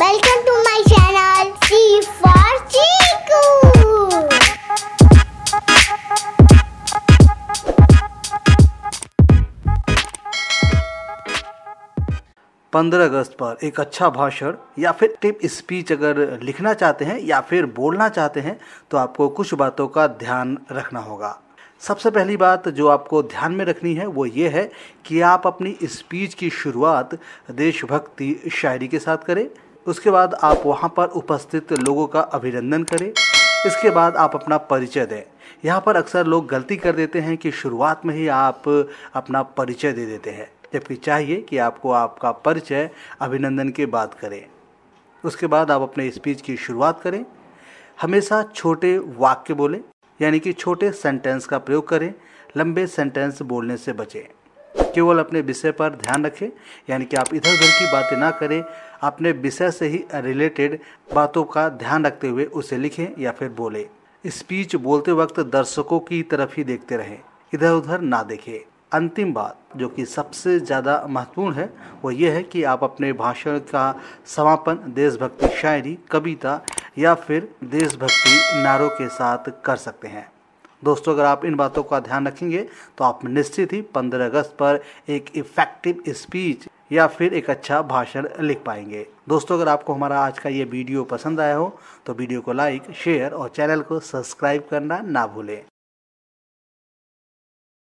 welcome to my channel सी फॉर चीकू पंद्रह अगस्त पर एक अच्छा भाषण या फिर टिप स्पीच अगर लिखना चाहते हैं या फिर बोलना चाहते हैं तो आपको कुछ बातों का ध्यान रखना होगा सबसे पहली बात जो आपको ध्यान में रखनी है वो ये है कि आप अपनी स्पीच की शुरुआत देशभक्ति शायरी के साथ करें उसके बाद आप वहाँ पर उपस्थित लोगों का अभिनंदन करें इसके बाद आप अपना परिचय दें यहाँ पर अक्सर लोग गलती कर देते हैं कि शुरुआत में ही आप अपना परिचय दे देते हैं जबकि चाहिए कि आपको आपका परिचय अभिनंदन के बाद करें उसके बाद आप अपने स्पीच की शुरुआत करें हमेशा छोटे वाक्य बोलें यानी कि छोटे सेंटेंस का प्रयोग करें लंबे सेंटेंस बोलने से बचें केवल अपने विषय पर ध्यान रखें यानी कि आप इधर उधर की बातें ना करें अपने विषय से ही रिलेटेड बातों का ध्यान रखते हुए उसे लिखें या फिर बोले स्पीच बोलते वक्त दर्शकों की तरफ ही देखते रहें इधर उधर ना देखें अंतिम बात जो कि सबसे ज़्यादा महत्वपूर्ण है वो ये है कि आप अपने भाषण का समापन देशभक्ति शायरी कविता या फिर देशभक्ति नारों के साथ कर सकते हैं दोस्तों अगर आप इन बातों का ध्यान रखेंगे तो आप निश्चित ही 15 अगस्त पर एक इफेक्टिव स्पीच या फिर एक अच्छा भाषण लिख पाएंगे दोस्तों अगर आपको हमारा आज का ये वीडियो पसंद आया हो तो वीडियो को लाइक शेयर और चैनल को सब्सक्राइब करना ना भूलें